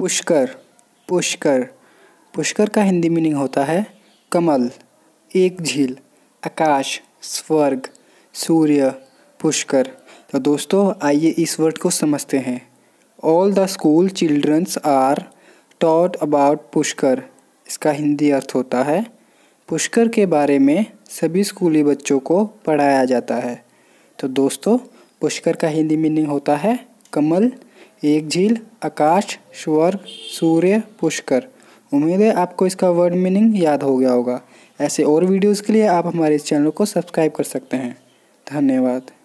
पुष्कर पुष्कर पुष्कर का हिंदी मीनिंग होता है कमल एक झील आकाश स्वर्ग सूर्य पुष्कर तो दोस्तों आइए इस वर्ड को समझते हैं all the school childrens are taught about Pushkar इसका हिंदी अर्थ होता है पुष्कर के बारे में सभी स्कूली बच्चों को पढ़ाया जाता है तो दोस्तों पुष्कर का हिंदी मीनिंग होता है कमल एक झील आकाश स्वर्ग सूर्य पुष्कर उम्मीद है आपको इसका वर्ड मीनिंग याद हो गया होगा ऐसे और वीडियोस के लिए आप हमारे इस चैनल को सब्सक्राइब कर सकते हैं धन्यवाद